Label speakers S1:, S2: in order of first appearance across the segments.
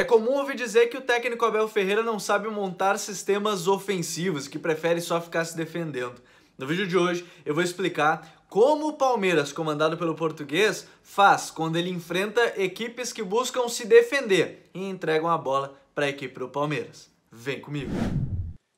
S1: É comum ouvir dizer que o técnico Abel Ferreira não sabe montar sistemas ofensivos, que prefere só ficar se defendendo. No vídeo de hoje eu vou explicar como o Palmeiras, comandado pelo português, faz quando ele enfrenta equipes que buscam se defender e entregam a bola para a equipe do Palmeiras. Vem comigo!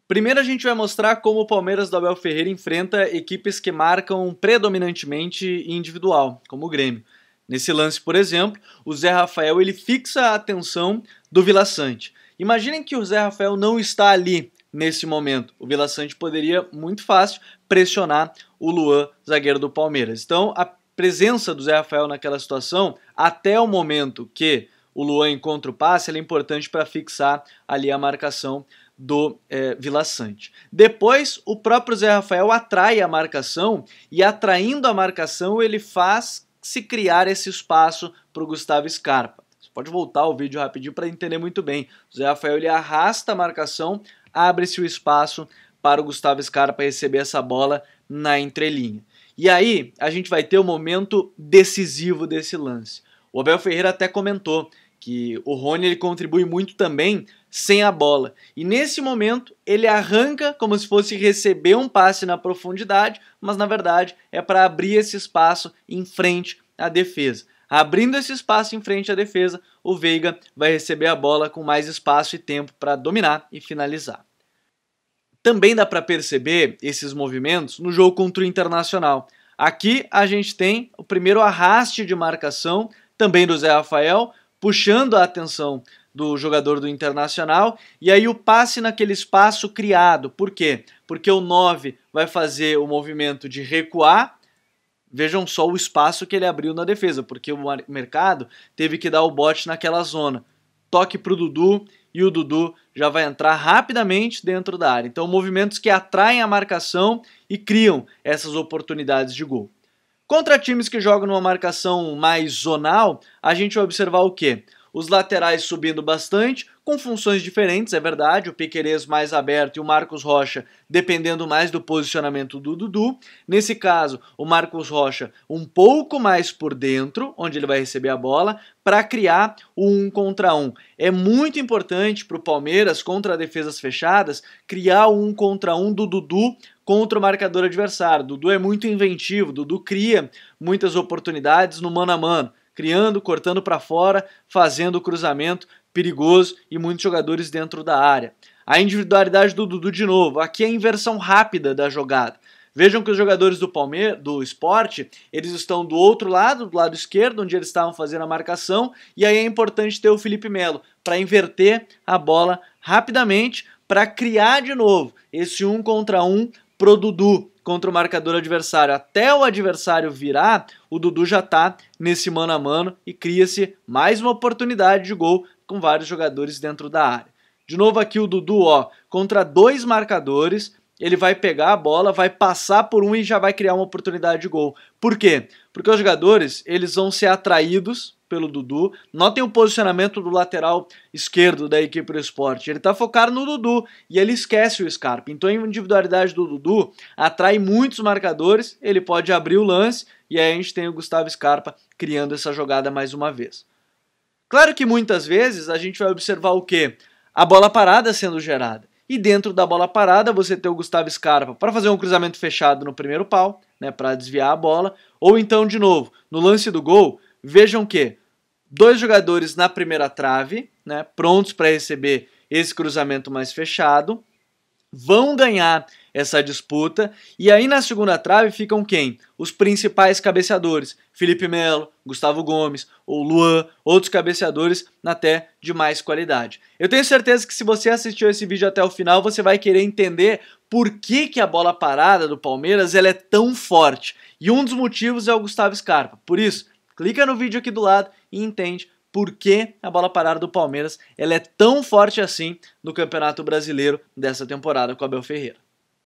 S1: Primeiro a gente vai mostrar como o Palmeiras do Abel Ferreira enfrenta equipes que marcam predominantemente individual, como o Grêmio. Nesse lance, por exemplo, o Zé Rafael ele fixa a atenção do Vila Sante. Imaginem que o Zé Rafael não está ali nesse momento. O Vila Sante poderia muito fácil pressionar o Luan, zagueiro do Palmeiras. Então, a presença do Zé Rafael naquela situação, até o momento que o Luan encontra o passe, é importante para fixar ali a marcação do é, Vila Sante. Depois, o próprio Zé Rafael atrai a marcação e, atraindo a marcação, ele faz se criar esse espaço para o Gustavo Scarpa. Você pode voltar o vídeo rapidinho para entender muito bem. O Zé Rafael ele arrasta a marcação, abre-se o espaço para o Gustavo Scarpa receber essa bola na entrelinha. E aí a gente vai ter o momento decisivo desse lance. O Abel Ferreira até comentou que o Rony ele contribui muito também sem a bola. E nesse momento ele arranca como se fosse receber um passe na profundidade, mas na verdade é para abrir esse espaço em frente à defesa. Abrindo esse espaço em frente à defesa, o Veiga vai receber a bola com mais espaço e tempo para dominar e finalizar. Também dá para perceber esses movimentos no jogo contra o Internacional. Aqui a gente tem o primeiro arraste de marcação também do Zé Rafael, puxando a atenção do jogador do Internacional. E aí o passe naquele espaço criado. Por quê? Porque o 9 vai fazer o movimento de recuar. Vejam só o espaço que ele abriu na defesa, porque o mercado teve que dar o bote naquela zona. Toque para o Dudu e o Dudu já vai entrar rapidamente dentro da área. Então, movimentos que atraem a marcação e criam essas oportunidades de gol. Contra times que jogam numa marcação mais zonal, a gente vai observar o quê? Os laterais subindo bastante, com funções diferentes, é verdade, o Piquerez mais aberto e o Marcos Rocha dependendo mais do posicionamento do Dudu. Nesse caso, o Marcos Rocha um pouco mais por dentro, onde ele vai receber a bola, para criar o um contra um. É muito importante para o Palmeiras, contra defesas fechadas, criar o um contra um do Dudu contra o marcador adversário. Dudu é muito inventivo, Dudu cria muitas oportunidades no mano a mano, criando, cortando para fora, fazendo o cruzamento perigoso e muitos jogadores dentro da área. A individualidade do Dudu de novo, aqui é a inversão rápida da jogada. Vejam que os jogadores do Palmeiras, do esporte, eles estão do outro lado, do lado esquerdo, onde eles estavam fazendo a marcação, e aí é importante ter o Felipe Melo para inverter a bola rapidamente para criar de novo esse um contra um pro Dudu contra o marcador adversário. Até o adversário virar, o Dudu já tá nesse mano a mano e cria-se mais uma oportunidade de gol com vários jogadores dentro da área. De novo aqui o Dudu, ó, contra dois marcadores, ele vai pegar a bola, vai passar por um e já vai criar uma oportunidade de gol. Por quê? Porque os jogadores, eles vão ser atraídos pelo Dudu. Notem o posicionamento do lateral esquerdo da equipe do esporte. Ele está focado no Dudu e ele esquece o Scarpa. Então a individualidade do Dudu atrai muitos marcadores, ele pode abrir o lance e aí a gente tem o Gustavo Scarpa criando essa jogada mais uma vez. Claro que muitas vezes a gente vai observar o quê? A bola parada sendo gerada. E dentro da bola parada, você tem o Gustavo Scarpa para fazer um cruzamento fechado no primeiro pau, né, para desviar a bola. Ou então, de novo, no lance do gol, vejam que dois jogadores na primeira trave, né, prontos para receber esse cruzamento mais fechado vão ganhar essa disputa. E aí na segunda trave ficam quem? Os principais cabeceadores: Felipe Melo, Gustavo Gomes ou Luan, outros cabeceadores até de mais qualidade. Eu tenho certeza que se você assistiu esse vídeo até o final, você vai querer entender por que, que a bola parada do Palmeiras ela é tão forte. E um dos motivos é o Gustavo Scarpa. Por isso, clica no vídeo aqui do lado e entende por que a bola parada do Palmeiras ela é tão forte assim no Campeonato Brasileiro dessa temporada com o Abel Ferreira.